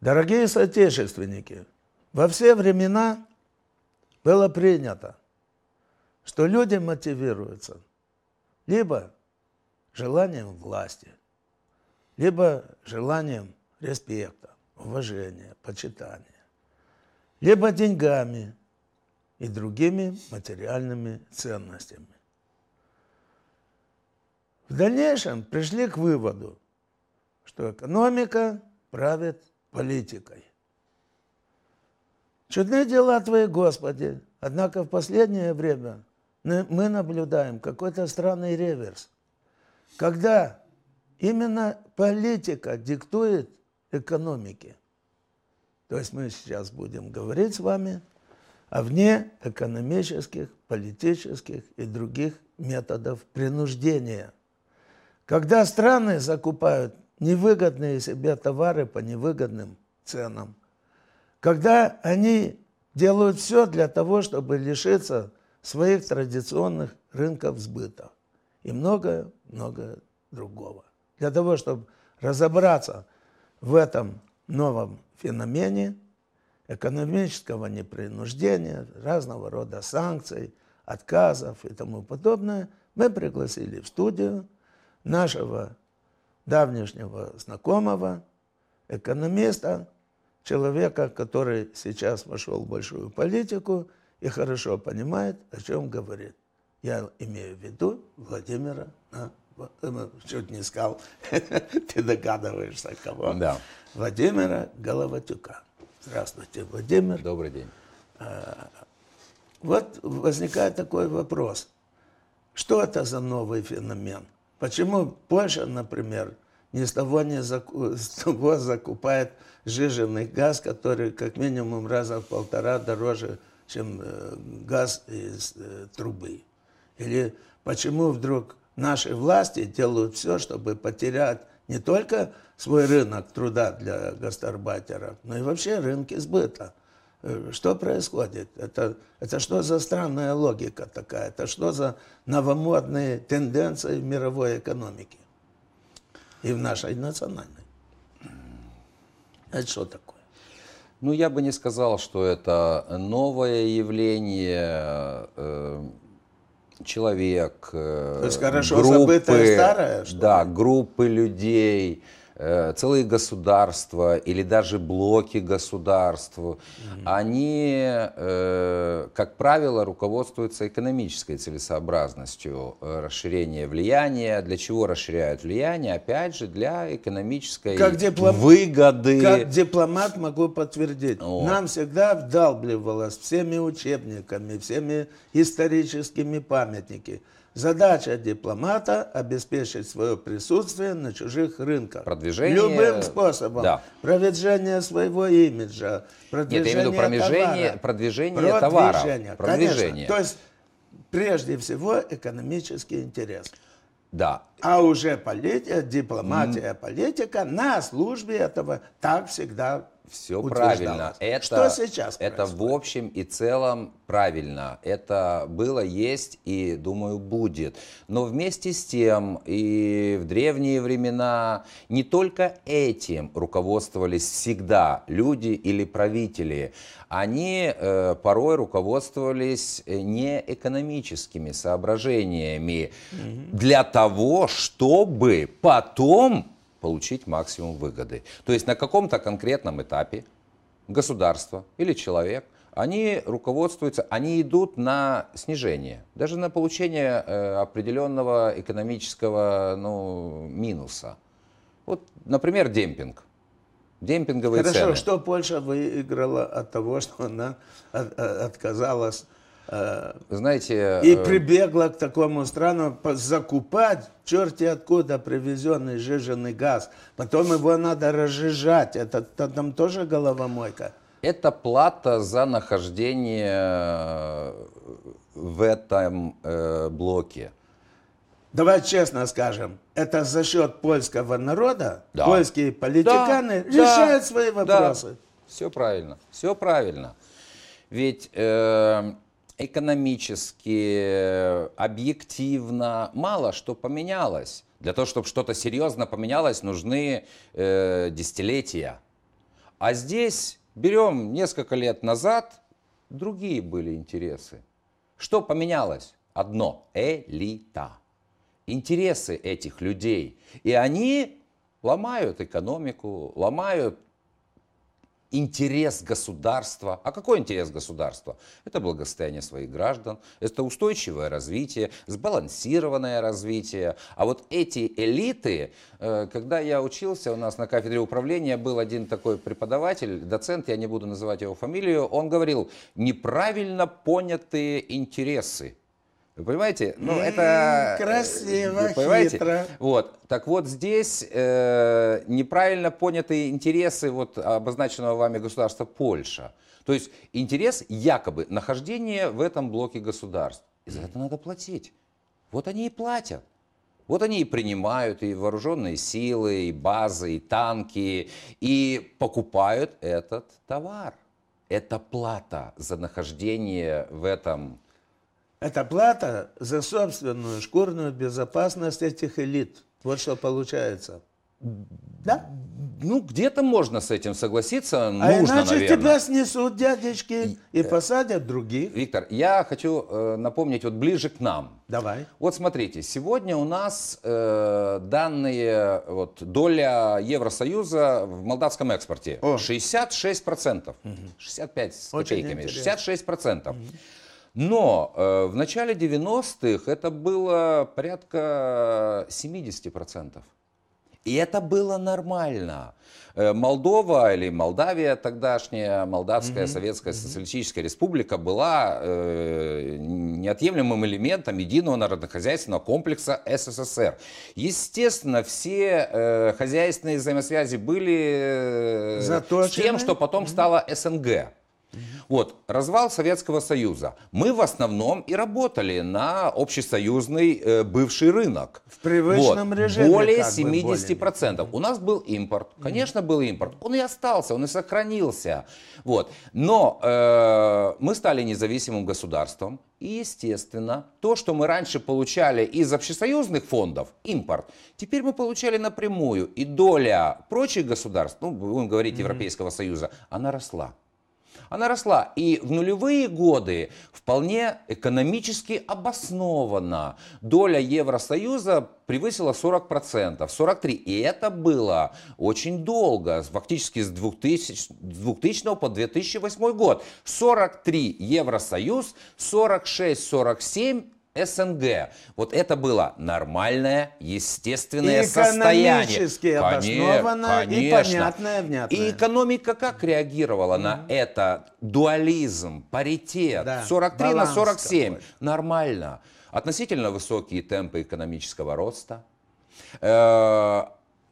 Дорогие соотечественники, во все времена было принято, что люди мотивируются либо желанием власти, либо желанием респекта, уважения, почитания, либо деньгами и другими материальными ценностями. В дальнейшем пришли к выводу, что экономика правит политикой. Чудные дела Твои, Господи, однако в последнее время мы наблюдаем какой-то странный реверс, когда именно политика диктует экономике. То есть мы сейчас будем говорить с вами о вне экономических, политических и других методов принуждения. Когда страны закупают невыгодные себе товары по невыгодным ценам. Когда они делают все для того, чтобы лишиться своих традиционных рынков сбыта и многое-многое другого. Для того, чтобы разобраться в этом новом феномене экономического непринуждения, разного рода санкций, отказов и тому подобное, мы пригласили в студию нашего давнешнего знакомого, экономиста, человека, который сейчас вошел в большую политику и хорошо понимает, о чем говорит. Я имею в виду Владимира на э, ну, чуть не сказал, ты догадываешься, кого. Да. Владимира Головатюка. Здравствуйте, Владимир. Добрый день. Э, вот возникает такой вопрос. Что это за новый феномен – Почему Польша, например, ни с того не с того закупает жиженый газ, который как минимум раза в полтора дороже, чем э, газ из э, трубы? Или почему вдруг наши власти делают все, чтобы потерять не только свой рынок труда для гастарбайтеров, но и вообще рынки сбыта? Э, что происходит? Это, это что за странная логика такая? Это что за новомодные тенденции в мировой экономике? И в нашей национальной. Это что такое? Ну, я бы не сказал, что это новое явление. Э, человек, э, То есть хорошо группы, забытое старое? Да, ли? группы людей, Э, целые государства или даже блоки государств, mm -hmm. они, э, как правило, руководствуются экономической целесообразностью э, расширения влияния. Для чего расширяют влияние? Опять же, для экономической как диплом... выгоды. Как дипломат могу подтвердить. О. Нам всегда вдалбливалось всеми учебниками, всеми историческими памятниками Задача дипломата – обеспечить свое присутствие на чужих рынках. Продвижение... Любым способом. Да. Продвижение своего имиджа, продвижение Нет, я имею в виду Продвижение, продвижение товара. Продвижение, продвижение. То есть, прежде всего, экономический интерес. Да. А уже политика, э, дипломатия, политика на службе этого так всегда все правильно. Это, Что сейчас Это происходит? в общем и целом правильно. Это было, есть и, думаю, будет. Но вместе с тем и в древние времена не только этим руководствовались всегда люди или правители. Они э, порой руководствовались э, не экономическими соображениями угу. для того, чтобы потом получить максимум выгоды. То есть на каком-то конкретном этапе государство или человек, они руководствуются, они идут на снижение, даже на получение э, определенного экономического ну, минуса. Вот, например, демпинг демпинговые Хорошо, цены. Хорошо, что Польша выиграла от того, что она от, э, отказалась Э, Знаете, и э, прибегла к такому страну закупать черти откуда привезенный жиженый газ. Потом его надо разжижать. Это там тоже головомойка. Это плата за нахождение э, в этом э, блоке. Давай честно скажем, это за счет польского народа, да. польские политиканы да, решают да, свои вопросы. Да. Все правильно, все правильно. Ведь э, экономически, э, объективно мало что поменялось. Для того, чтобы что-то серьезно поменялось, нужны э, десятилетия. А здесь берем несколько лет назад, другие были интересы. Что поменялось? Одно – элита. Интересы этих людей. И они ломают экономику, ломают интерес государства. А какой интерес государства? Это благосостояние своих граждан, это устойчивое развитие, сбалансированное развитие. А вот эти элиты, э, когда я учился, у нас на кафедре управления был один такой преподаватель, доцент, я не буду называть его фамилию, он говорил, неправильно понятые интересы. Вы понимаете? Ну, это... Красиво, понимаете? хитро. Вот. Так вот, здесь э, неправильно поняты интересы вот, обозначенного вами государства Польша. То есть интерес якобы нахождения в этом блоке государств. И за это надо платить. Вот они и платят. Вот они и принимают и вооруженные силы, и базы, и танки, и покупают этот товар. Это плата за нахождение в этом это плата за собственную шкурную безопасность этих элит. Вот что получается. Да? Ну, где-то можно с этим согласиться. А нужно, иначе наверное. тебя снесут, дядечки, и, и э, посадят других. Виктор, я хочу э, напомнить вот ближе к нам. Давай. Вот смотрите, сегодня у нас э, данные, вот доля Евросоюза в молдавском экспорте. О. 66%. Угу. 65 с копейками. 66%. Угу. Но э, в начале 90-х это было порядка 70%. Э, И это было нормально. Э, Молдова или Молдавия тогдашняя, Молдавская mm-hmm. Советская mm-hmm. Социалистическая Республика была э, неотъемлемым элементом единого народнохозяйственного комплекса СССР. Естественно, все э, хозяйственные взаимосвязи были э, с тем, что потом mm-hmm. стало СНГ. Вот, развал Советского Союза. Мы в основном и работали на общесоюзный э, бывший рынок. В привычном вот. режиме. Более 70%. Более. У нас был импорт. Конечно, был импорт. Он и остался, он и сохранился. Вот. Но э, мы стали независимым государством. И, естественно, то, что мы раньше получали из общесоюзных фондов, импорт, теперь мы получали напрямую. И доля прочих государств, ну, будем говорить, Европейского Союза, она росла она росла. И в нулевые годы вполне экономически обоснованно доля Евросоюза превысила 40%, 43%. И это было очень долго, фактически с 2000, 2000 по 2008 год. 43 Евросоюз, 46-47 СНГ. Вот это было нормальное, естественное и состояние. обоснованное конечно. и понятное, внятное. И экономика как реагировала mm-hmm. на это? Дуализм, паритет, да, 43 на 47. Какой. Нормально. Относительно высокие темпы экономического роста. Э,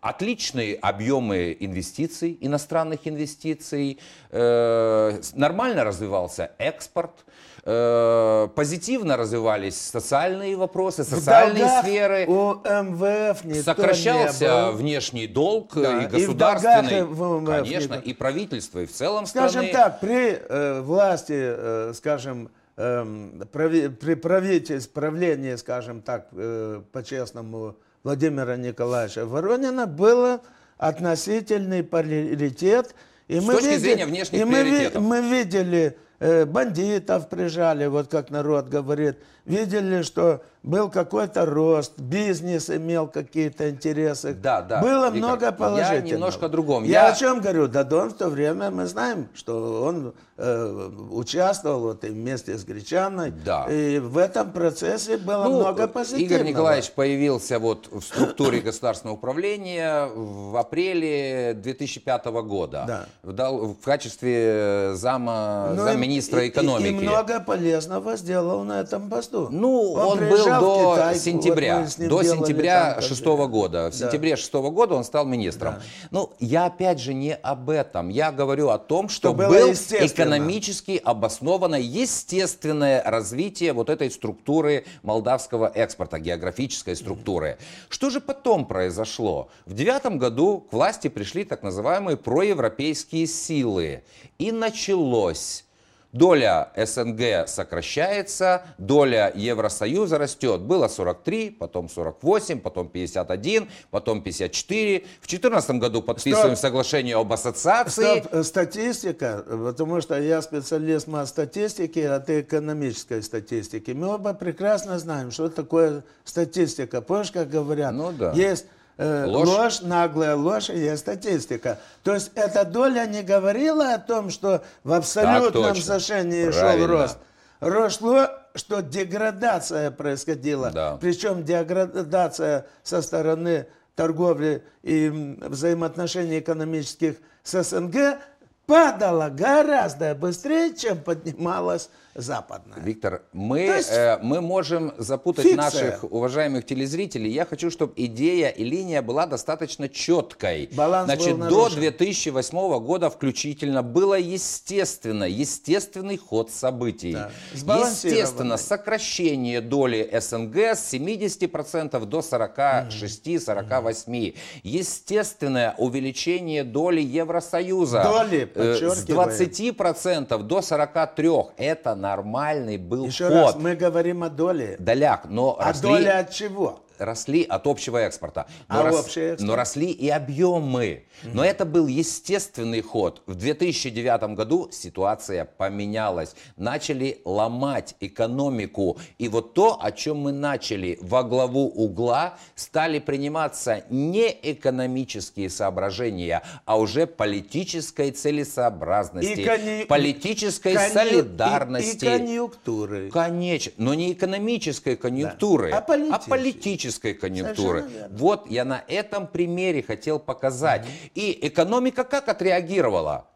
отличные объемы инвестиций, иностранных инвестиций, э, нормально развивался экспорт, э, позитивно развивались социальные вопросы, социальные в сферы. У МВФ не сокращался не внешний долг да. и государственный, и в МВФ конечно, и правительство, и в целом скажем страны. Скажем так, при э, власти, э, скажем, э, при правительстве, правлении, скажем так, э, по-честному, Владимира Николаевича Воронина было относительный паритет. И С мы точки видели, зрения внешних и мы, мы видели Э, бандитов прижали, вот как народ говорит. Видели, что был какой-то рост, бизнес имел какие-то интересы. Да, да. Было Виктор, много положительного. Я немножко о другом. Я, я о чем говорю? Дадон в то время, мы знаем, что он э, участвовал вот, и вместе с Гречаной. Да. И в этом процессе было ну, много э, позитивного. Игорь Николаевич появился вот в структуре государственного управления в апреле 2005 года. Да. В, в качестве э, зама, ну, замминистра и, экономики. И, и много полезного сделал на этом посту. Ну, он, он был до Китай, сентября, до сентября шестого года. В сентябре шестого года он стал министром. Ну, я опять же не об этом. Я говорю о том, что, что был экономически обоснованное, естественное развитие вот этой структуры молдавского экспорта, географической структуры. Что же потом произошло? В девятом году к власти пришли так называемые проевропейские силы. И началось Доля СНГ сокращается, доля Евросоюза растет. Было 43, потом 48, потом 51, потом 54. В 2014 году подписываем Стоп. соглашение об ассоциации. Стоп, э, статистика, потому что я специалист по статистике, а ты экономической статистики. Мы оба прекрасно знаем, что такое статистика. Помнишь, как говорят? Ну да. Есть Э, ложь. ложь, наглая ложь и статистика. То есть эта доля не говорила о том, что в абсолютном соотношении шел рост. Рост шло, что деградация происходила. Да. Причем деградация со стороны торговли и взаимоотношений экономических с СНГ падала гораздо быстрее, чем поднималась западная. Виктор, мы, есть, э, мы можем запутать фикция. наших уважаемых телезрителей. Я хочу, чтобы идея и линия была достаточно четкой. Баланс Значит, был нарушен. до 2008 года включительно было естественно, естественный ход событий. Да. Естественно, сокращение доли СНГ с 70% до 46-48. Угу. Естественное увеличение доли Евросоюза доли, э, с 20% до 43%. Это на нормальный был Еще ход. раз, мы говорим о доле. Доляк, но... А росли... доле от чего? росли от общего экспорта. А но, а рос, экспорт? но росли и объемы. Но это был естественный ход. В 2009 году ситуация поменялась. Начали ломать экономику. И вот то, о чем мы начали во главу угла, стали приниматься не экономические соображения, а уже политической целесообразности, и политической конъю... солидарности. И, и конъюнктуры. Конечно, но не экономической конъюнктуры, да. а политической. А политической политической конъюнктуры. Вот я на этом примере хотел показать. И экономика как отреагировала?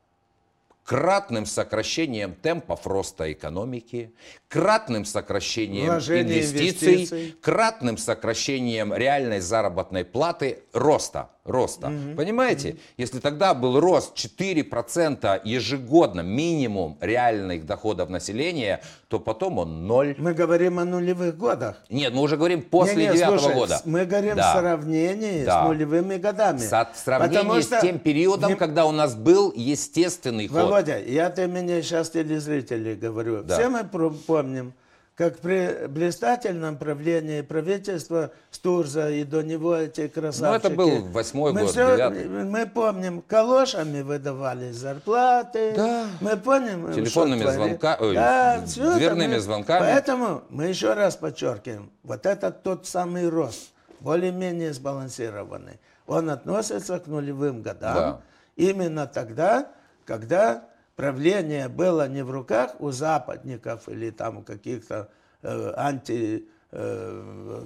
кратным сокращением темпов роста экономики, кратным сокращением инвестиций, инвестиций, кратным сокращением реальной заработной платы роста. роста. Угу. Понимаете, угу. если тогда был рост 4% ежегодно минимум реальных доходов населения, то потом он ноль. Мы говорим о нулевых годах. Нет, мы уже говорим после не, не, слушай, года. Мы говорим да. в сравнении да. с нулевыми годами. Со, в сравнении Потому с тем периодом, не... когда у нас был естественный ход. Володя, я ты меня сейчас телезрители говорю. Да. Все мы помним, как при блистательном правлении правительства Стурза и до него эти красавчики. Ну, это был восьмой год, все, Мы помним, калошами выдавали зарплаты. Да. Мы помним, Телефонными звонками, да, дверными мы, звонками. Поэтому мы еще раз подчеркиваем, вот этот тот самый рост, более-менее сбалансированный. Он относится к нулевым годам. Да. Именно тогда когда правление было не в руках у западников или там каких-то э, анти э,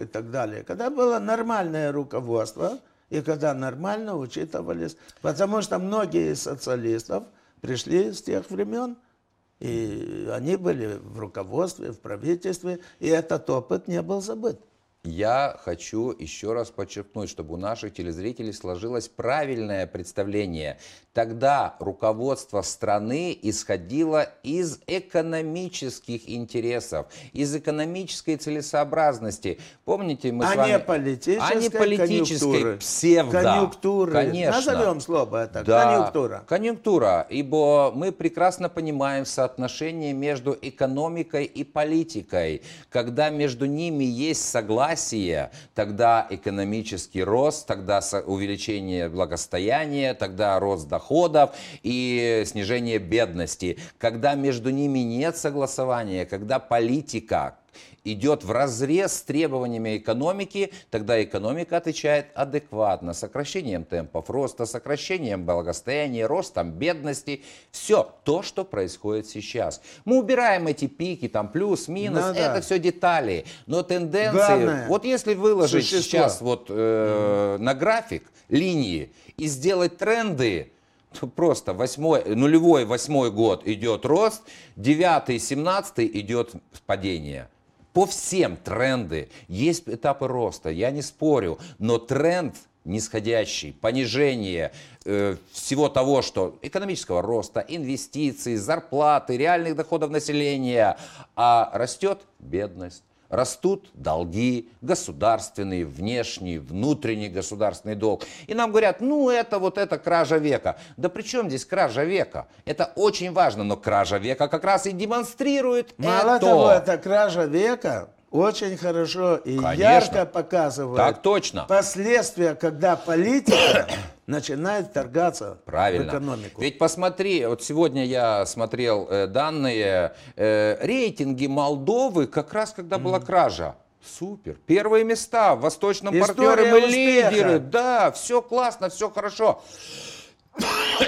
и так далее, когда было нормальное руководство и когда нормально учитывались, потому что многие социалистов пришли с тех времен, и они были в руководстве, в правительстве, и этот опыт не был забыт. Я хочу еще раз подчеркнуть, чтобы у наших телезрителей сложилось правильное представление. Тогда руководство страны исходило из экономических интересов, из экономической целесообразности. Помните, мы а с вами... А не политической, а не политической конъюнктуры. псевдо. Конъюнктуры. Конечно. Назовем слово это. Да, конъюнктура. Конъюнктура, ибо мы прекрасно понимаем соотношение между экономикой и политикой, когда между ними есть согласие, согласие, тогда экономический рост, тогда увеличение благосостояния, тогда рост доходов и снижение бедности. Когда между ними нет согласования, когда политика, идет в разрез с требованиями экономики, тогда экономика отвечает адекватно, сокращением темпов роста, сокращением благосостояния, ростом бедности. Все то, что происходит сейчас. Мы убираем эти пики, там плюс-минус, ну, это да. все детали. Но тенденции... Главное, вот если выложить существо. сейчас вот э, на график линии и сделать тренды, просто восьмой, нулевой восьмой год идет рост, девятый, семнадцатый идет падение. По всем тренды есть этапы роста, я не спорю, но тренд нисходящий, понижение э, всего того, что экономического роста, инвестиций, зарплаты, реальных доходов населения, а растет бедность Растут долги, государственные, внешние внутренний государственный долг. И нам говорят, ну это вот это кража века. Да при чем здесь кража века? Это очень важно, но кража века как раз и демонстрирует Мало это. того, это кража века очень хорошо и Конечно. ярко показывает так точно. последствия, когда политика начинает торгаться Правильно. в экономику. Ведь посмотри, вот сегодня я смотрел э, данные, э, рейтинги Молдовы, как раз когда mm была кража. Супер. Первые места в восточном партнере мы успеха. лидеры. Да, все классно, все хорошо.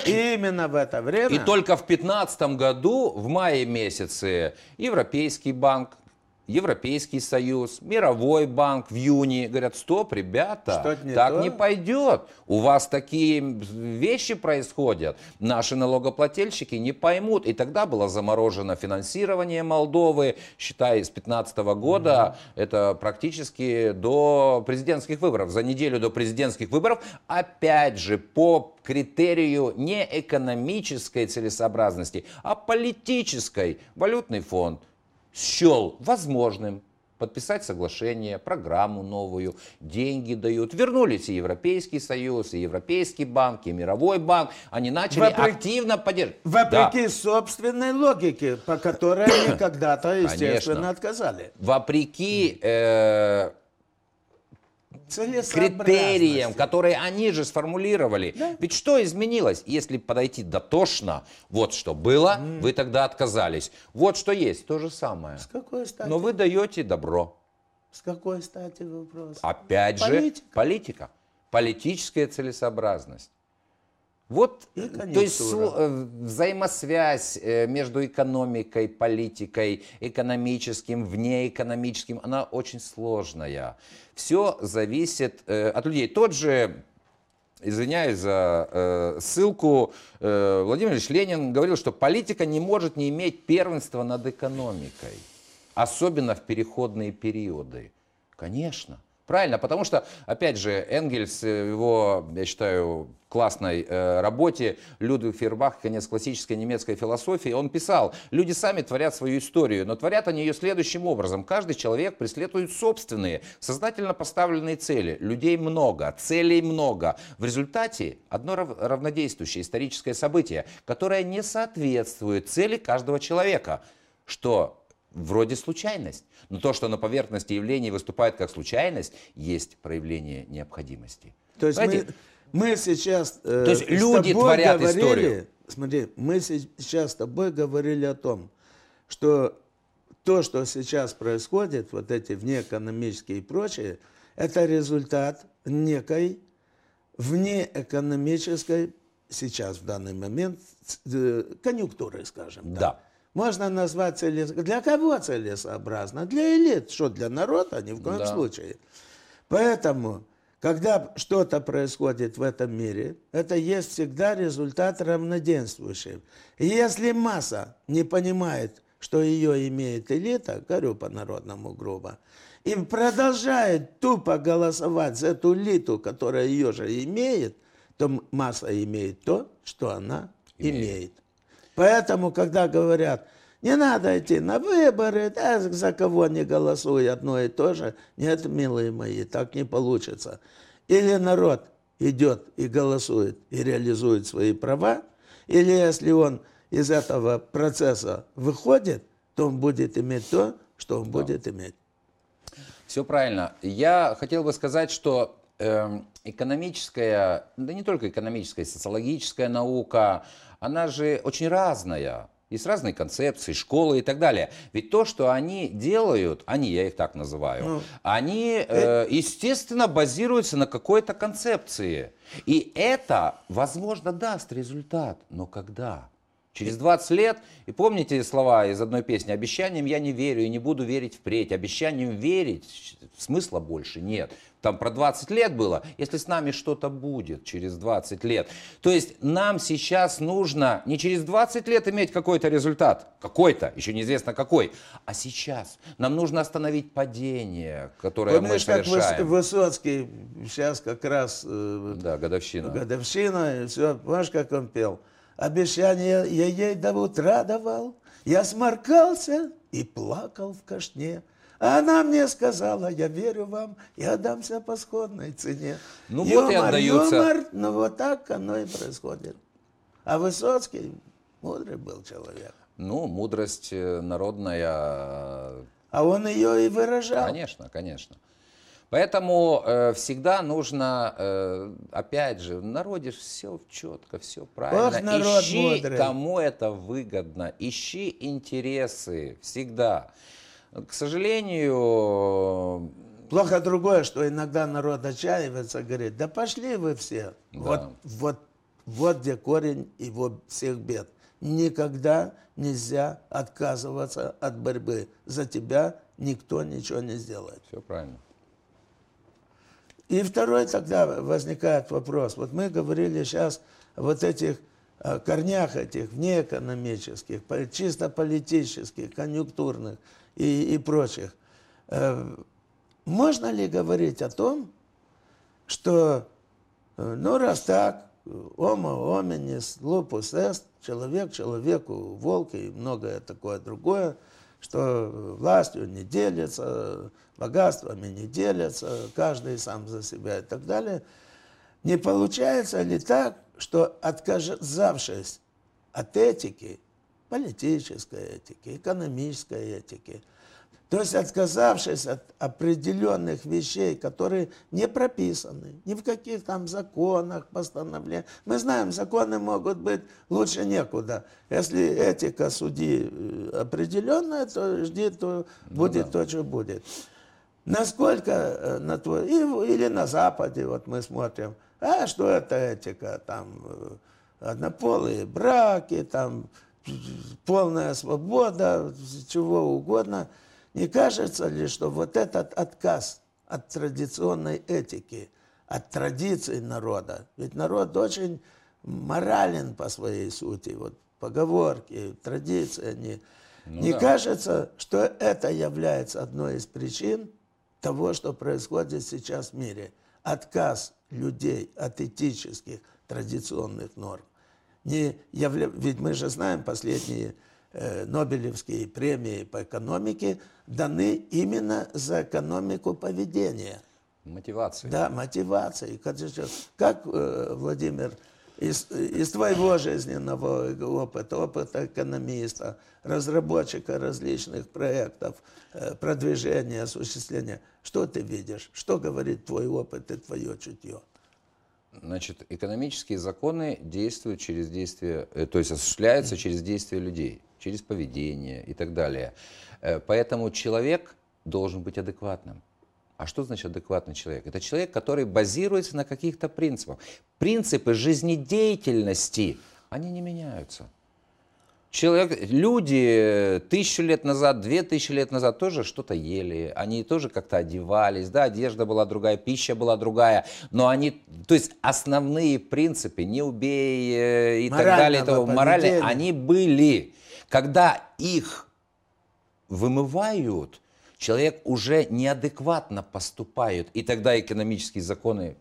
Именно в это время. И только в 2015 году, в мае месяце, Европейский банк Европейский Союз, Мировой банк в июне говорят, стоп, ребята, не так то? не пойдет. У вас такие вещи происходят, наши налогоплательщики не поймут. И тогда было заморожено финансирование Молдовы, считай, с 2015 года, угу. это практически до президентских выборов. За неделю до президентских выборов, опять же, по критерию не экономической целесообразности, а политической, валютный фонд – счел возможным подписать соглашение, программу новую, деньги дают. Вернулись и Европейский Союз, и Европейский банк, и Мировой банк. Они начали вопреки, активно поддерживать. Вопреки да. собственной логике, по которой они когда-то, естественно, Конечно. отказали. Вопреки э, критериям, которые они же сформулировали. Да. Ведь что изменилось? Если подойти дотошно, вот что было, mm. вы тогда отказались. Вот что есть, то же самое. С какой стати? Но вы даете добро. С какой стати вопрос? Опять политика. же, политика. Политическая целесообразность. Вот, э, то есть э, взаимосвязь э, между экономикой, политикой, экономическим, внеэкономическим, она очень сложная. Все зависит от людей. Тот же извиняюсь за ссылку, Владимир Ильич Ленин говорил, что политика не может не иметь первенства над экономикой, особенно в переходные периоды. Конечно. Правильно, потому что, опять же, Энгельс, э, его, я считаю, классной э, работе Людвиг Фербах «Конец классической немецкой философии», он писал, люди сами творят свою историю, но творят они ее следующим образом. Каждый человек преследует собственные, сознательно поставленные цели. Людей много, целей много. В результате одно рав- равнодействующее историческое событие, которое не соответствует цели каждого человека, что вроде случайность. Но то, что на поверхности явления выступает как случайность, есть проявление необходимости. То есть мы, мы сейчас... Э, то есть люди творят говорили, историю. Смотри, мы сейчас с тобой говорили о том, что то, что сейчас происходит, вот эти внеэкономические и прочие, это результат некой внеэкономической сейчас в данный момент э, конъюнктуры, скажем так. Да можно назвать целесообразно. Для кого целесообразно? Для элит. Что, для народа? Ни в коем да. случае. Поэтому, когда что-то происходит в этом мире, это есть всегда результат равноденствующий. если масса не понимает, что ее имеет элита, говорю по-народному грубо, и продолжает тупо голосовать за эту элиту, которая ее же имеет, то масса имеет то, что она имеет. имеет. Поэтому, когда говорят, не надо идти на выборы, да, за кого не голосуй, одно и то же, нет, милые мои, так не получится. Или народ идет и голосует, и реализует свои права, или если он из этого процесса выходит, то он будет иметь то, что он да. будет иметь. Все правильно. Я хотел бы сказать, что... Эм экономическая, да не только экономическая, социологическая наука, она же очень разная. Есть разные концепции, школы и так далее. Ведь то, что они делают, они, я их так называю, ну, они, э, э естественно, базируются на какой-то концепции. И это, возможно, даст результат. Но когда? Через 20 лет, и помните слова из одной песни, обещанием я не верю и не буду верить впредь, обещанием верить смысла больше нет там про 20 лет было, если с нами что-то будет через 20 лет. То есть нам сейчас нужно не через 20 лет иметь какой-то результат, какой-то, еще неизвестно какой, а сейчас. Нам нужно остановить падение, которое Помнишь, мы совершаем. как Высоцкий, сейчас как раз... Э, да, годовщина. Годовщина, все, помнишь, как он пел? Обещание я ей до утра давал, я сморкался и плакал в кашне. А она мне сказала, я верю вам и отдамся по сходной цене. Ну юмор, вот и отдаются. Юмор, ну вот так оно и происходит. А Высоцкий мудрый был человек. Ну, мудрость э, народная. Э, а он ее и выражал. Конечно, конечно. Поэтому э, всегда нужно, э, опять же, в народе все четко, все правильно. Ох, народ ищи, мудрый. кому это выгодно, ищи интересы всегда. К сожалению... Плохо другое, что иногда народ отчаивается, говорит, да пошли вы все. Да. Вот, вот, вот где корень его всех бед. Никогда нельзя отказываться от борьбы. За тебя никто ничего не сделает. Все правильно. И второй тогда возникает вопрос. Вот мы говорили сейчас вот этих а, корнях этих внеэкономических, чисто политических, конъюнктурных – и, и прочих. Э, можно ли говорить о том, что, э, ну, раз так, ома, оменис, лупус эст, человек человеку, волк и многое такое другое, что властью не делится, богатствами не делится, каждый сам за себя и так далее. Не получается ли так, что отказавшись от этики, политической этики, экономической этики. То есть отказавшись от определенных вещей, которые не прописаны ни в каких там законах, постановлениях. Мы знаем, законы могут быть лучше некуда. Если этика судьи э, определенная, то жди, то ну будет ну, да. то, что будет. Насколько э, на твой... Или на Западе, вот мы смотрим, а что это этика, там э, однополые браки, там полная свобода, чего угодно. Не кажется ли, что вот этот отказ от традиционной этики, от традиций народа, ведь народ очень морален по своей сути, вот поговорки, традиции, они... Ну, не да. кажется, что это является одной из причин того, что происходит сейчас в мире? Отказ людей от этических традиционных норм не явля... Ведь мы же знаем, последние э, Нобелевские премии по экономике даны именно за экономику поведения. Мотивации. Да, мотивации. Как э, Владимир из, из твоего жизненного опыта, опыта экономиста, разработчика различных проектов, э, продвижения, осуществления, что ты видишь, что говорит твой опыт и твое чутье? Значит, экономические законы действуют через действия, э, то есть осуществляются через действия людей, через поведение и так далее. Э, поэтому человек должен быть адекватным. А что значит адекватный человек? Это человек, который базируется на каких-то принципах. Принципы жизнедеятельности, они не меняются. Человек, люди э, тысячу лет назад, две тысячи лет назад тоже что-то ели, они тоже как-то одевались, да, одежда была другая, пища была другая, но они, то есть основные принципы, не убей э, и Морального так далее, этого, морали, они были. Когда их вымывают, человек уже неадекватно поступает, и тогда экономические законы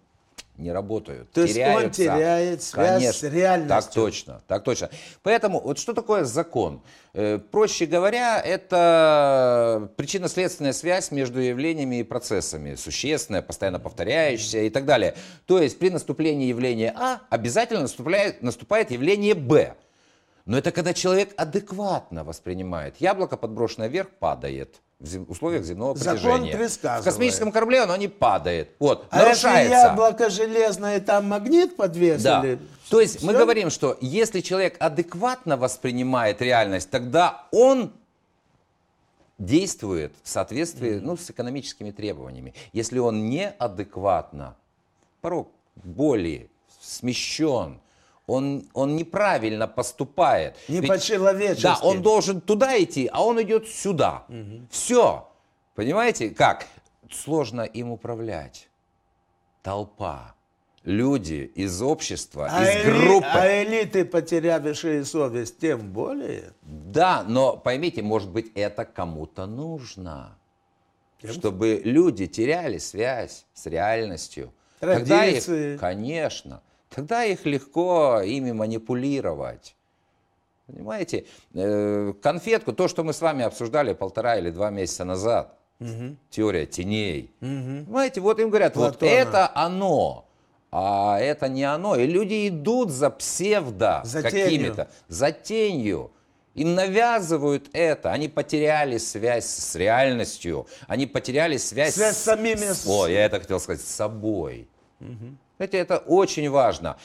не работают. То есть он теряет связь Конечно, с реальностью. Так точно, так точно. Поэтому вот что такое закон? Э, проще говоря, это причинно-следственная связь между явлениями и процессами, существенная, постоянно повторяющаяся и так далее. То есть при наступлении явления А обязательно наступает, наступает явление Б. Но это когда человек адекватно воспринимает. Яблоко, подброшенное вверх, падает в зем... условиях земного притяжения. Закон предсказывает. В космическом корабле оно не падает. Вот, а нарушается. если яблоко железное, там магнит подвесили? Да. То есть все? мы говорим, что если человек адекватно воспринимает реальность, тогда он действует в соответствии ну, с экономическими требованиями. Если он неадекватно, порог боли смещен, он, он неправильно поступает. Не Ведь, по-человечески. Да, он должен туда идти, а он идет сюда. Угу. Все. Понимаете, как? Сложно им управлять. Толпа. Люди из общества, а из эли, группы. А элиты, потерявшие совесть, тем более. Да, но поймите, может быть, это кому-то нужно. Тем? Чтобы люди теряли связь с реальностью. Традиции. Когда их, конечно тогда их легко ими манипулировать. Понимаете, э, конфетку, то, что мы с вами обсуждали полтора или два месяца назад, угу. теория теней. Угу. Понимаете, вот им говорят, вот, вот это оно, а это не оно. И люди идут за псевдо за какими-то, за тенью. Им навязывают это. Они потеряли связь с реальностью. Они потеряли связь, связь с самими. О, я это хотел сказать, с собой. Угу. Знаете, это очень важно.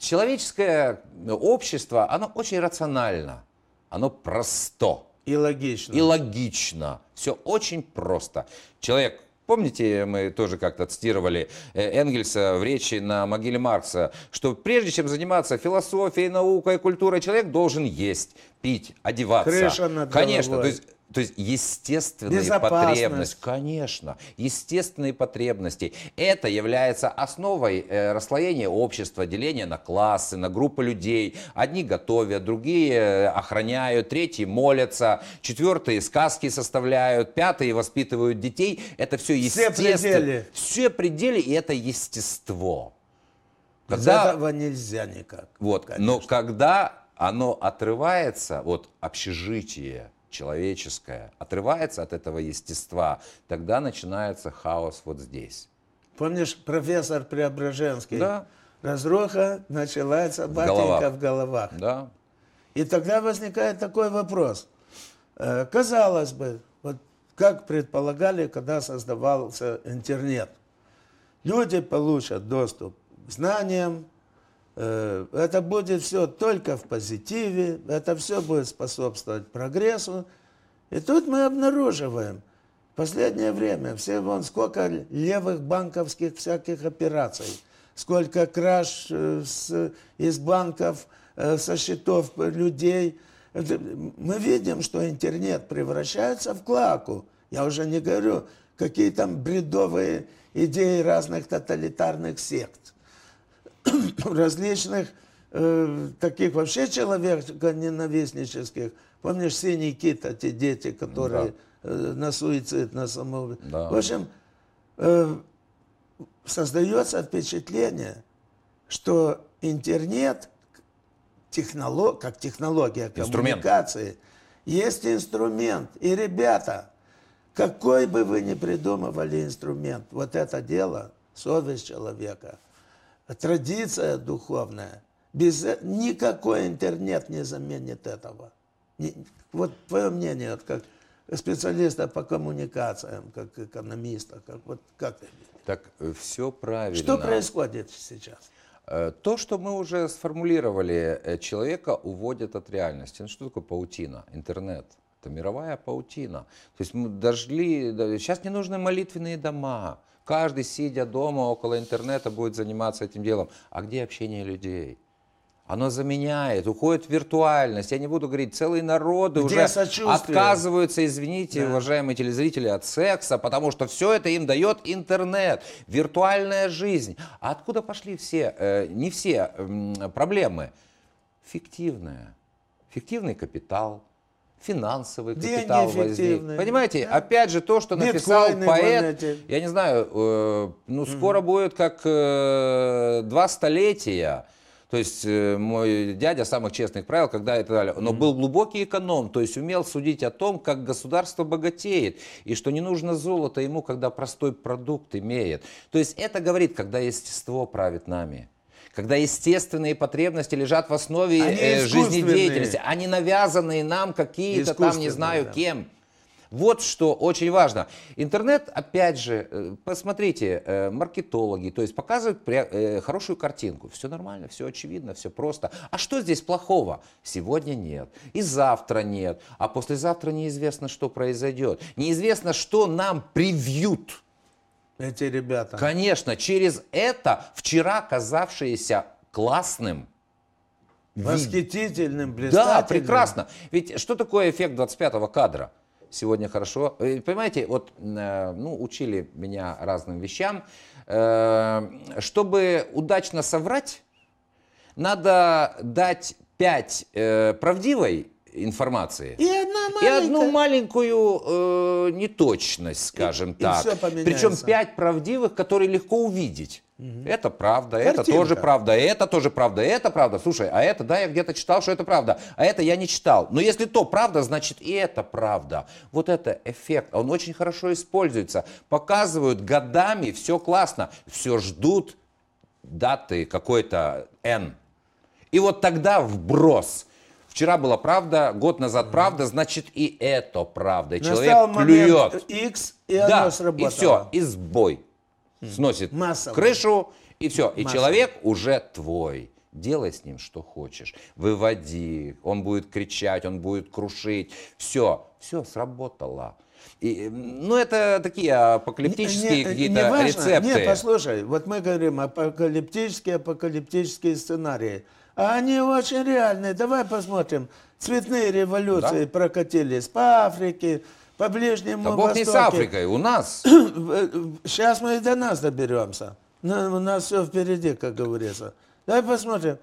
Человеческое ну, общество, оно очень рационально, оно просто. И логично. И логично. Все очень просто. Человек Помните, мы тоже как-то цитировали э, Энгельса в речи на могиле Маркса, что прежде чем заниматься философией, наукой, культурой, человек должен есть, пить, одеваться. Крыша над Конечно, то есть то есть естественные потребности, конечно, естественные потребности. Это является основой э, расслоения общества, деления на классы, на группы людей. Одни готовят, другие э, охраняют, третьи молятся, четвертые сказки составляют, пятые воспитывают детей. Это все естественно. Все пределы. Все пределы, и это естество. Когда... Без этого нельзя никак. Вот, конечно. но когда оно отрывается, вот общежитие, человеческое отрывается от этого естества, тогда начинается хаос вот здесь. Помнишь, профессор Преображенский? Да. Разруха началась от батенька в головах. Да. И тогда возникает такой вопрос. Э, казалось бы, вот как предполагали, когда создавался интернет, люди получат доступ к знаниям, Э, это будет все только в позитиве, это все будет способствовать прогрессу. И тут мы обнаруживаем, в последнее время все вон сколько левых банковских всяких операций, сколько краж э, с, из банков, э, со счетов людей. Мы видим, что интернет превращается в клаку. Я уже не говорю, какие там бредовые идеи разных тоталитарных сект. различных э, таких вообще человека-ненавистнических. Помнишь, синий кит, а те дети, которые да. э, на суицид, на самоубийство. Да. В общем, э, создается впечатление, что интернет технолог, как технология коммуникации инструмент. есть инструмент. И, ребята, какой бы вы ни придумывали инструмент, вот это дело совесть человека – традиция духовная. Без, э, никакой интернет не заменит этого. Вот твое мнение, вот как специалиста по коммуникациям, как экономиста, как, вот как ты Так э, все правильно. Что происходит сейчас? Э, то, что мы уже сформулировали, человека уводят от реальности. Ну, что такое паутина? Интернет. Это мировая паутина. То есть мы дошли, сейчас не нужны молитвенные дома, Каждый, сидя дома около интернета, будет заниматься этим делом. А где общение людей? Оно заменяет, уходит в виртуальность. Я не буду говорить, целые народы Где уже сочувствие? отказываются, извините, да. уважаемые телезрители, от секса, потому что все это им дает интернет, виртуальная жизнь. А откуда пошли все, э, не все э, проблемы? Фиктивная. Фиктивный капитал, финансовый капитал возник. Понимаете, да. опять же то, что Нет написал поэт, монеты. я не знаю, э, ну угу. скоро будет как э, два столетия. То есть э, мой дядя самых честных правил, когда это далее, но был глубокий эконом, то есть умел судить о том, как государство богатеет, и что не нужно золото ему, когда простой продукт имеет. То есть это говорит, когда естество правит нами когда естественные потребности лежат в основе э, жизнедеятельности, а не навязанные нам какие-то там, не знаю, да. кем. Вот что очень важно. Интернет, опять же, э, посмотрите, э, маркетологи, то есть показывают э, хорошую картинку. Все нормально, все очевидно, все просто. А что здесь плохого? Сегодня нет, и завтра нет, а послезавтра неизвестно, что произойдет. Неизвестно, что нам привьют эти ребята. Конечно, через это вчера казавшееся классным Восхитительным, Да, прекрасно. Ведь что такое эффект 25-го кадра? Сегодня хорошо. Э, понимаете, вот э, ну, учили меня разным вещам. Э, чтобы удачно соврать, надо дать 5 правдивой информации. И, одна и одну маленькую э, неточность, скажем и, так. И Причем пять правдивых, которые легко увидеть. Угу. Это правда, Картинка. это тоже правда, это тоже правда, это правда. Слушай, а это, да, я где-то читал, что это правда, а это я не читал. Но если то правда, значит и это правда. Вот это эффект, он очень хорошо используется. Показывают годами, все классно, все ждут даты какой-то N. И вот тогда вброс – Вчера была правда, год назад правда, значит и это правда. И человек клюет. X, и да, и все, и сбой. Сносит Массово. крышу, и все. И человек уже твой. Делай с ним, что хочешь. Выводи, он будет кричать, он будет крушить. Все, все сработало. И, ну, это такие апокалиптические какие-то рецепты. Нет, послушай, вот мы говорим апокалиптические, апокалиптические сценарии. А Они очень реальные. Давай посмотрим. Цветные революции да? прокатились по Африке, по Ближнему да Востоке. Бог не с Африкой, у нас. Сейчас мы и до нас доберемся. у нас все впереди, как говорится. Давай посмотрим.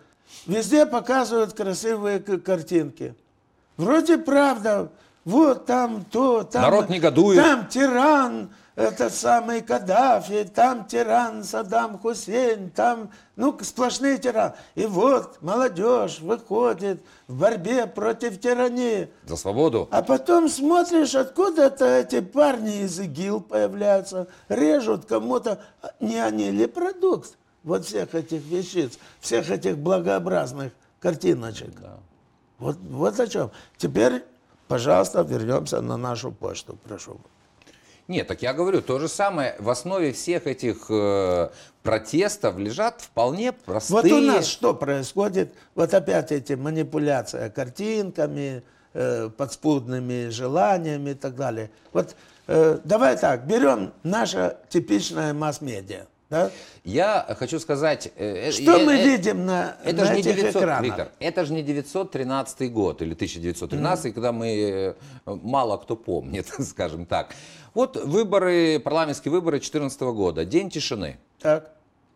Везде показывают красивые картинки. Вроде правда, вот там то, там... Народ негодует. Там тиран, это самый Каддафи, там тиран Саддам Хусейн, там, ну, сплошные тираны. И вот молодежь выходит в борьбе против тирании. За свободу. А потом смотришь, откуда-то эти парни из ИГИЛ появляются, режут кому-то. А не они ли продукт вот всех этих вещиц, всех этих благообразных картиночек? Да. Вот, вот о чем. Теперь Пожалуйста, вернемся на нашу почту, прошу. Нет, так я говорю, то же самое. В основе всех этих э, протестов лежат вполне простые... Вот у нас что происходит? Вот опять эти манипуляции картинками, э, подспудными желаниями и так далее. Вот э, давай так, берем наше типичное масс-медиа. Да? Я хочу сказать... Э, э, Что я, э, мы я, видим на, это на же этих 900, экранах? Виктор, это же не 913 год или 1913, mm. когда мы мало кто помнит, скажем так. Вот выборы, парламентские выборы 2014 года, день тишины. Так.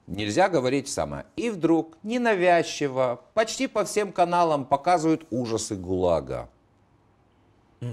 Нельзя говорить самое. И вдруг, ненавязчиво, почти по всем каналам показывают ужасы ГУЛАГа. Угу.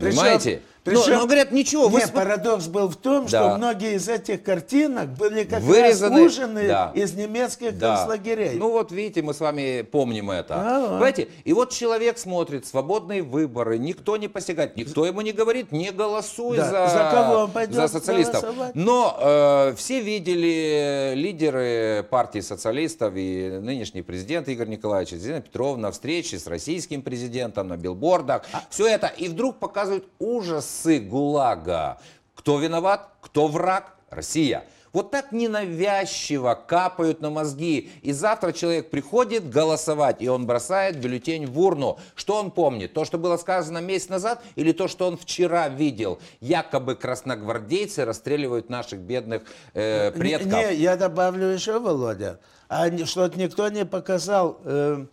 Понимаете? Причем причем, но, но говорят, ничего. Нет, вы... парадокс был в том, да. что многие из этих картинок были как Вырезаны, раз ужины да. из немецких да. концлагерей. Ну вот видите, мы с вами помним это. А-а. Понимаете? И вот человек смотрит свободные выборы, никто не посягает, никто ему не говорит, не голосуй да. за, за, кого он за социалистов. Голосовать? Но э, все видели э, лидеры партии социалистов и нынешний президент Игорь Николаевич, Елена Петровна, встречи с российским президентом на билбордах. А... Все это. И вдруг показывают ужас отцы ГУЛАГа. Кто виноват? Кто враг? Россия вот так ненавязчиво капают на мозги. И завтра человек приходит голосовать, и он бросает бюллетень в урну. Что он помнит? То, что было сказано месяц назад, или то, что он вчера видел? Якобы красногвардейцы расстреливают наших бедных э, предков. Не, не, я добавлю еще, Володя. А что-то никто не показал... Э, э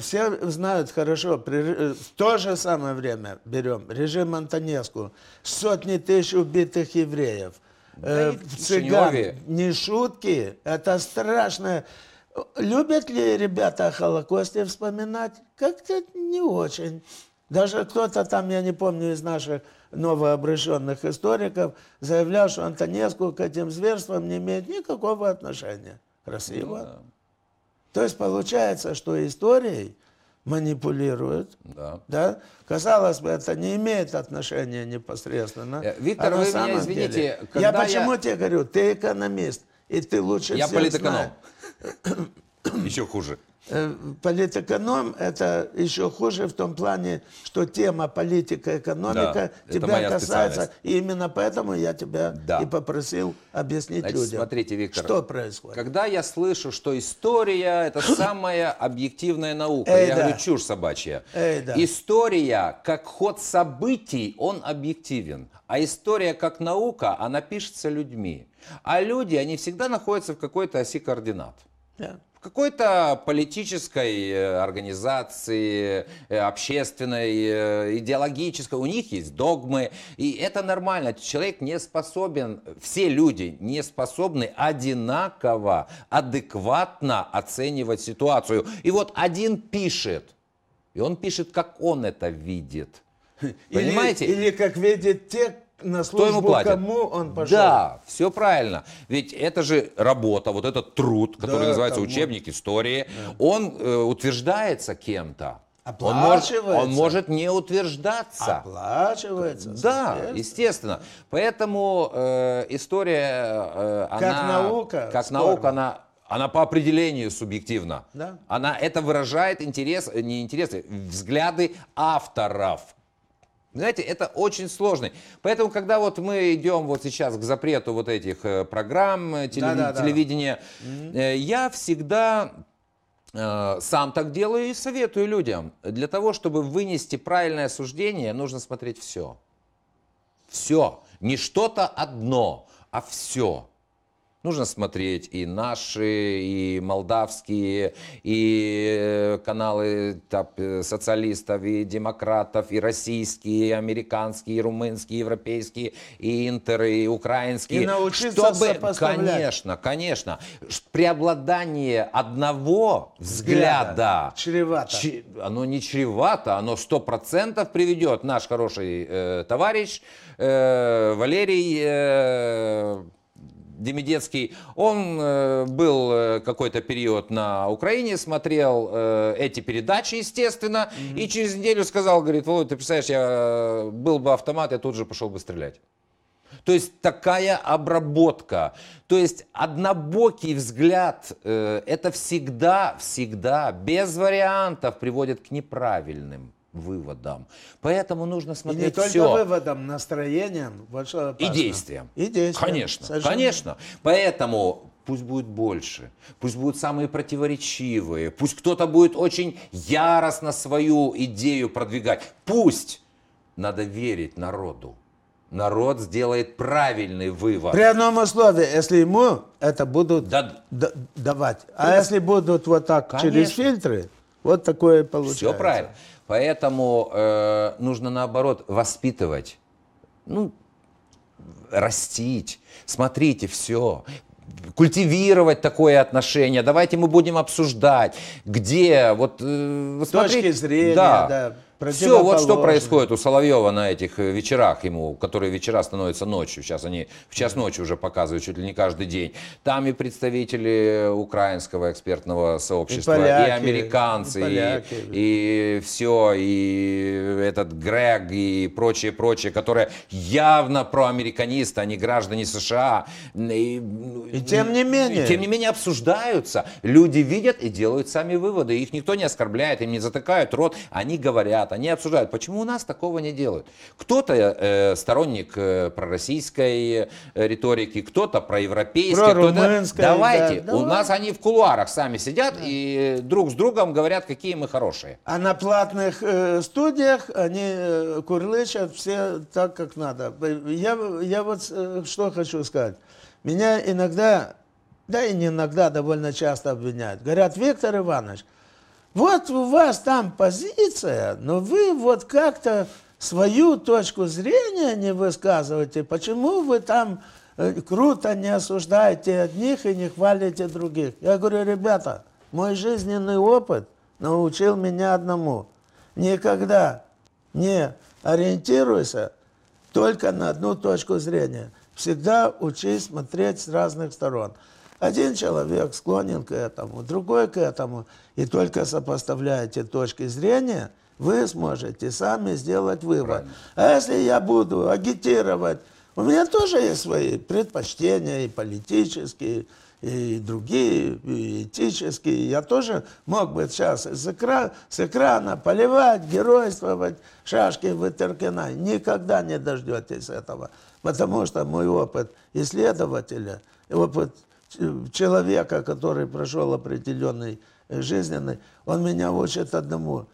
все знают хорошо, при, э, в то же самое время берем режим Антонеску, сотни тысяч убитых евреев – э, в цыган. Не шутки, это страшно. Любят ли ребята о Холокосте вспоминать? Как-то не очень. Даже кто-то там, я не помню, из наших новообращенных историков заявлял, что Антонеску к этим зверствам не имеет никакого отношения. Красиво. Ну да. То есть получается, что историей манипулирует. Да. Да? Казалось бы, это не имеет отношения непосредственно. Э, Виктор, а вы меня извините. Деле, когда я почему я... тебе говорю, ты экономист, и ты лучше Я политэконом. Еще хуже. Э, политэконом – это еще хуже в том плане, что тема политика, экономика да, тебя касается. И именно поэтому я тебя да. и попросил объяснить Значит, людям, смотрите, Виктор, что происходит. Когда я слышу, что история – это самая объективная наука, Эй, я да. говорю, чушь собачья. Эй, да. История, как ход событий, он объективен. А история, как наука, она пишется людьми. А люди, они всегда находятся в какой-то оси координат. Да какой-то политической э, организации, э, общественной, э, идеологической. У них есть догмы, и это нормально. Человек не способен, все люди не способны одинаково, адекватно оценивать ситуацию. И вот один пишет, и он пишет, как он это видит. Понимаете? Или, или как видят те, на службу, кто ему платит? кому он пошел. Да, все правильно. Ведь это же работа, вот этот труд, который да, называется кому? учебник истории, да. он э, утверждается кем-то. Он он может не утверждаться. Оплачивается. Да, естественно. естественно. Поэтому э, история, э, как она... Наука, как спорно. наука, она она по определению субъективна. Да. Она это выражает интерес, не интересы, взгляды авторов. Знаете, это очень сложно. Поэтому, когда вот мы идем вот сейчас к запрету вот этих э, программ э, телевид... да, да, да. телевидения, mm-hmm. я всегда сам так делаю и советую людям. Для того, чтобы вынести правильное суждение, нужно смотреть все. Все. Не что-то одно, а все. Нужно смотреть и наши, и молдавские, и э, каналы так, э, социалистов, и демократов, и российские, и американские, и румынские, и европейские, и Интеры, и украинские. И научиться чтобы, Конечно, конечно. Преобладание одного взгляда... взгляда чревато. Ч, оно не чревато, оно сто процентов приведет наш хороший э, товарищ э, Валерий... Э, Демидецкий, он э, был э, какой-то период на Украине, смотрел э, эти передачи, естественно, mm-hmm. и через неделю сказал, говорит, вот ты представляешь, я был бы автомат, я тут же пошел бы стрелять. То есть такая обработка, то есть однобокий взгляд, это всегда, всегда, без вариантов приводит к неправильным выводам. Поэтому нужно смотреть и не только все. выводам, настроением. И действиям. И действиям. Конечно, Совершенно. конечно. Поэтому пусть будет больше, пусть будут самые противоречивые, пусть кто-то будет очень яростно свою идею продвигать. Пусть надо верить народу. Народ сделает правильный вывод. При одном условии, если ему это будут да. давать. А да. если будут вот так Конечно. через фильтры, вот такое получается. Все правильно. Поэтому э, нужно наоборот воспитывать, ну, растить. Смотрите, все, культивировать такое отношение. Давайте мы будем обсуждать, где вот. Э, смотрите, Точки зрения, да. да. Все, вот что происходит у Соловьева на этих э, вечерах ему, которые вечера становятся ночью. Сейчас они в час ночи уже показывают чуть ли не каждый день. Там и представители украинского экспертного сообщества, и, поляки, и американцы, и, поляки. и, и все, и этот Грег, и прочее, прочее, которые явно проамериканисты, они а граждане США. И, ну, и тем не менее. И, тем не менее обсуждаются. Люди видят и делают сами выводы. Их никто не оскорбляет, им не затыкают рот. Они говорят сидят, они обсуждают, почему у нас такого не делают. Кто-то э, сторонник э, пророссийской э, риторики, кто-то проевропейской. Про кто-то... Давайте, да, у нас они в кулуарах сами сидят да. и друг с другом говорят, какие мы хорошие. А на платных э, студиях они э, курлычат все так, как надо. Я, я вот э, что хочу сказать. Меня иногда, да и не иногда, довольно часто обвиняют. Говорят, Виктор Иванович, вот у вас там позиция, но вы вот как-то свою точку зрения не высказываете. Почему вы там э, круто не осуждаете одних и не хвалите других? Я говорю, ребята, мой жизненный опыт научил меня одному. Никогда не ориентируйся только на одну точку зрения. Всегда учись смотреть с разных сторон. Один человек склонен к этому, другой к этому. И только сопоставляя эти точки зрения, вы сможете сами сделать вывод. Правильно. А если я буду агитировать, у меня тоже есть свои предпочтения и политические, и другие, и этические. Я тоже мог бы сейчас с, экра... с экрана поливать, геройствовать, шашки вытыркина. Никогда не дождетесь этого. Потому что мой опыт исследователя, опыт человека, который прошел определенный э, жизненный, он меня учит одному.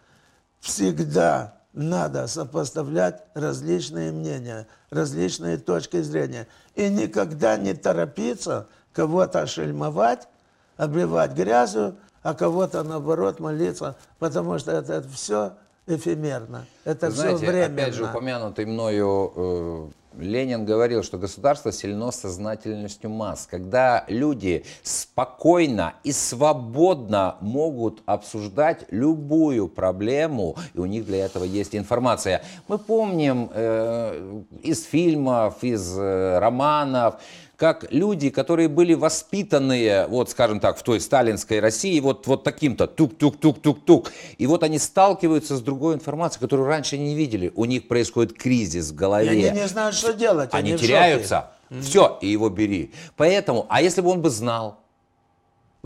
Всегда надо сопоставлять различные мнения, различные точки зрения. И никогда не торопиться кого-то шельмовать, обливать грязью, а кого-то, наоборот, молиться, потому что это, это все эфемерно. Это Вы все временно. Опять же, упомянутый мною э, Ленин говорил, что государство сильно сознательностью масс. Когда люди спокойно и свободно могут обсуждать любую проблему, и у них для этого есть информация. Мы помним э, из фильмов, из э, романов, как люди, которые были воспитанные, вот скажем так, в той сталинской России, вот, вот таким-то, тук-тук-тук-тук-тук. И вот они сталкиваются с другой информацией, которую раньше не видели. У них происходит кризис в голове. И они не знают, что делать. Они, они теряются. Все, и его бери. Поэтому, а если бы он бы знал,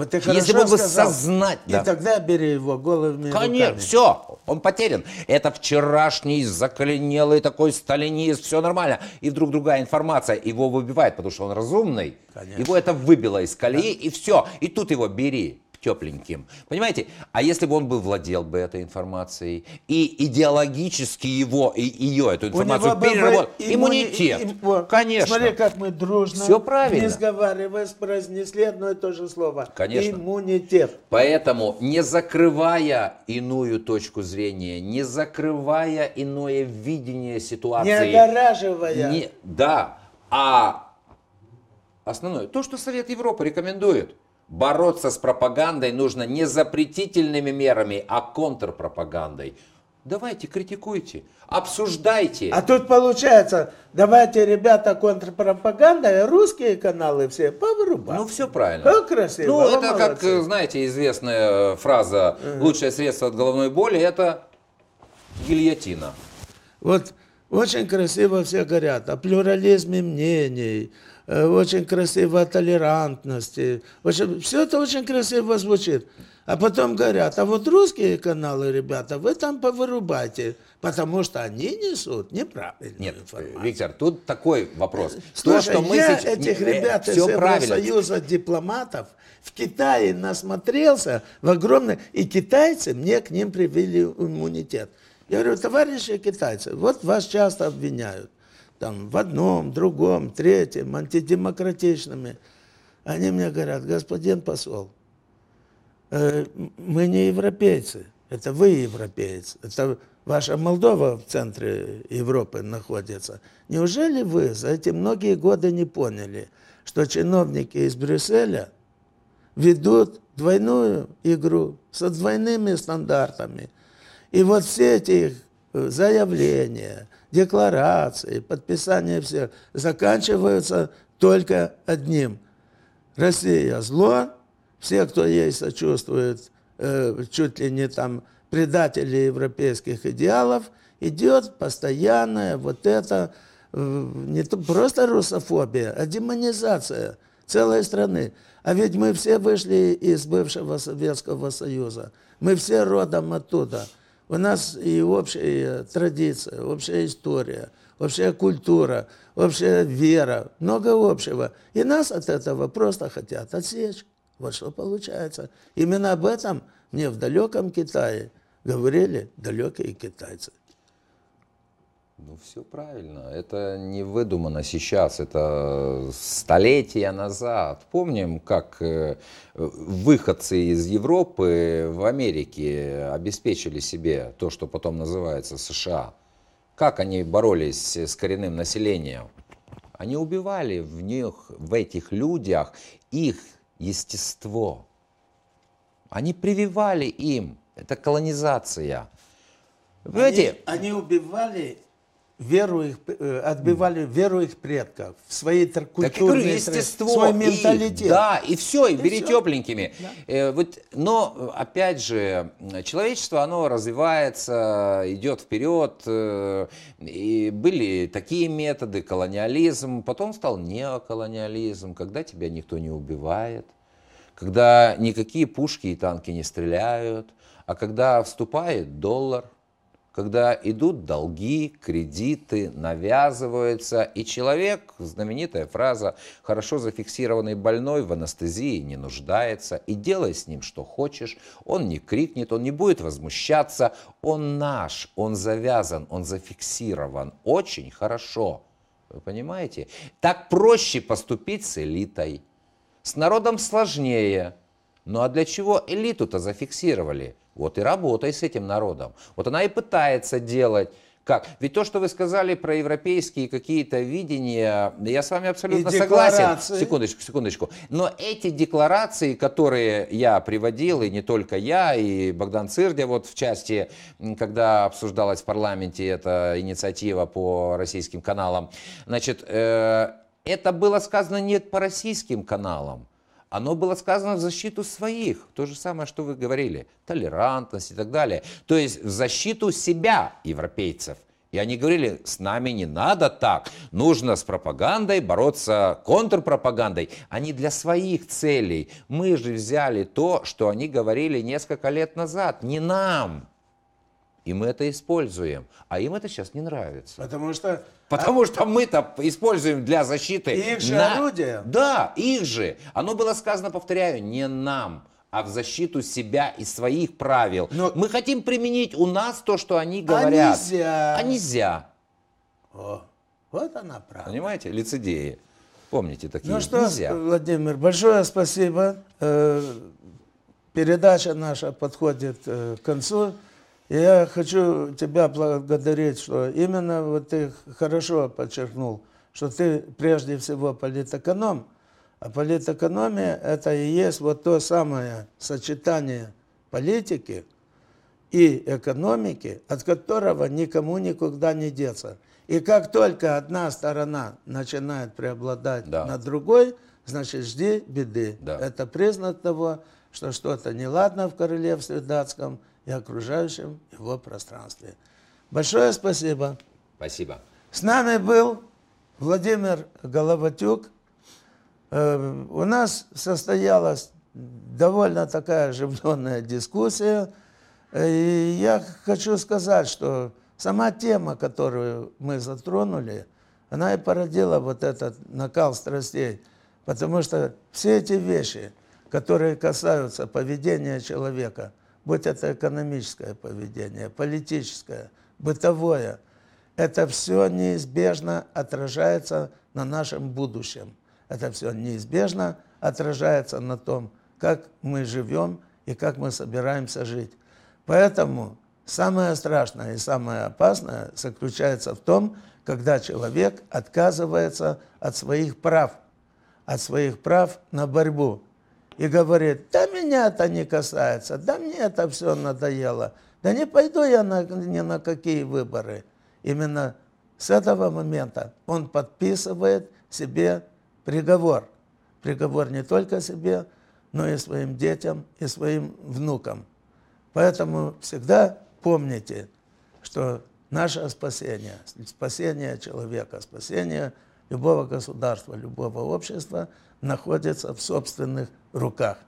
вот ты Если бы вы сказал, сознать, и да. тогда бери его головами Конечно, руками. все, он потерян. Это вчерашний заколенелый такой сталинист, все нормально. И вдруг другая информация его выбивает, потому что он разумный. Конечно. Его это выбило из колеи, да. и все. И тут его бери тепленьким. Понимаете? А если бы он был владел бы этой информацией, и идеологически его, и ее, эту информацию переработал, иммунитет. Имму... Конечно. Смотри, как мы дружно, Все правильно. не сговариваясь, произнесли одно и то же слово. Конечно. Иммунитет. Поэтому, не закрывая иную точку зрения, не закрывая иное видение ситуации. Не огораживая. Не, да, а основное, то, что Совет Европы рекомендует. Бороться с пропагандой нужно не запретительными мерами, а контрпропагандой. Давайте, критикуйте, обсуждайте. А тут получается, давайте, ребята, контрпропаганда, и русские каналы все повырубать. Ну, все правильно. Как красиво. Ну, это молодцы. как, знаете, известная э, фраза, лучшее средство от головной боли – это гильотина. Вот очень красиво все говорят о плюрализме мнений, Э, очень красиво о толерантности. В общем, все это очень красиво звучит. А потом говорят, а вот русские каналы, ребята, вы там повырубайте, потому что они несут неправильную Нет, э, информацию. Виктор, тут такой вопрос. Слушай, То, что мы я сейчас... этих ребят из Союза дипломатов в Китае насмотрелся в огромное... И китайцы мне к ним привели иммунитет. Я говорю, товарищи китайцы, вот вас часто обвиняют там, в одном, другом, третьем, антидемократичными. Они мне говорят, господин посол, э, мы не европейцы, это вы европейцы это ваша Молдова в центре Европы находится. Неужели вы за эти многие годы не поняли, что чиновники из Брюсселя ведут двойную игру со двойными стандартами? И вот все эти Э, заявления, декларации, подписания всех заканчиваются только одним. Россия зло, все, кто ей сочувствует, э, чуть ли не там предатели европейских идеалов, идет постоянная вот эта э, не просто русофобия, а демонизация целой страны. А ведь мы все вышли из бывшего Советского Союза, мы все родом оттуда – у нас и общая э, традиция, общая история, общая культура, общая вера, много общего. И нас от этого просто хотят отсечь. Вот что получается. Именно об этом мне в далеком Китае говорили далекие китайцы. Ну, все правильно. Это не выдумано сейчас, это столетия назад. Помним, как э, выходцы из Европы в Америке обеспечили себе то, что потом называется США. Как они боролись с коренным населением? Они убивали в них, в этих людях, их естество. Они прививали им. Это колонизация. Понимаете? Они, они убивали веру их, э, отбивали веру их предков, свои культурные, так я говорю, естество, свой менталитет. И, да, и все, и, и бери все. тепленькими. Да. Э, вот, но, э, опять же, человечество, оно развивается, идет вперед. Э, и были такие методы, колониализм, потом стал неоколониализм, когда тебя никто не убивает, когда никакие пушки и танки не стреляют, а когда вступает доллар – когда идут долги, кредиты, навязываются, и человек, знаменитая фраза, хорошо зафиксированный больной в анестезии не нуждается, и делай с ним что хочешь, он не крикнет, он не будет возмущаться, он наш, он завязан, он зафиксирован, очень хорошо. Вы понимаете? Так проще поступить с элитой. С народом сложнее – ну а для чего элиту-то зафиксировали? Вот и работай с этим народом. Вот она и пытается делать как? Ведь то, что вы сказали про европейские какие-то видения, я с вами абсолютно согласен. Секундочку, секундочку. Но эти декларации, которые я приводил, и не только я, и Богдан Цирдя, вот в части, когда обсуждалась в парламенте эта инициатива по российским каналам, значит, э, это было сказано не по российским каналам, оно было сказано в защиту своих. То же самое, что вы говорили, толерантность и так далее. То есть в защиту себя, европейцев. И они говорили, с нами не надо так, нужно с пропагандой бороться контрпропагандой. Они а для своих целей. Мы же взяли то, что они говорили несколько лет назад, не нам. И мы это используем. А им это сейчас не нравится. Потому что... А Потому а... что мы-то используем для защиты... Их же на... орудия. Да, их же. Оно было сказано, повторяю, не нам, а в защиту себя и своих правил. Но... Мы хотим применить у нас то, что они а говорят. А нельзя. А нельзя. О, вот она правда. Понимаете, лицедеи. Помните такие. Ну что, нельзя. Владимир, большое спасибо. Э, передача наша подходит э, к концу. Я хочу тебя благодарить, что именно вот ты хорошо подчеркнул, что ты прежде всего политэконом, а политэкономия – это и есть вот то самое сочетание политики и экономики, от которого никому никуда не деться. И как только одна сторона начинает преобладать да. над другой, значит, жди беды. Да. Это признак того, что что-то неладно в королевстве датском – и окружающем его пространстве. Большое спасибо. Спасибо. С нами был Владимир Головатюк. Э, у нас состоялась довольно такая оживленная дискуссия. Э, и я хочу сказать, что сама тема, которую мы затронули, она и породила вот этот накал страстей. Потому что все эти вещи, которые касаются поведения человека – будь это экономическое поведение, политическое, бытовое, это все неизбежно отражается на нашем будущем. Это все неизбежно отражается на том, как мы живем и как мы собираемся жить. Поэтому самое страшное и самое опасное заключается в том, когда человек отказывается от своих прав, от своих прав на борьбу и говорит, да меня это не касается, да мне это все надоело, да не пойду я на, ни на какие выборы. Именно с этого момента он подписывает себе приговор. Приговор не только себе, но и своим детям, и своим внукам. Поэтому всегда помните, что наше спасение, спасение человека, спасение любого государства, любого общества находится в собственных руках.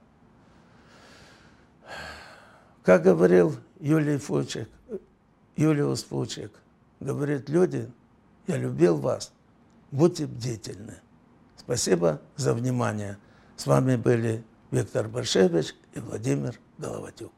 Как говорил Юлий Фучек, Юлиус Фучик, говорит, люди, я любил вас, будьте бдительны. Спасибо за внимание. С вами были Виктор Баршевич и Владимир Головатюк.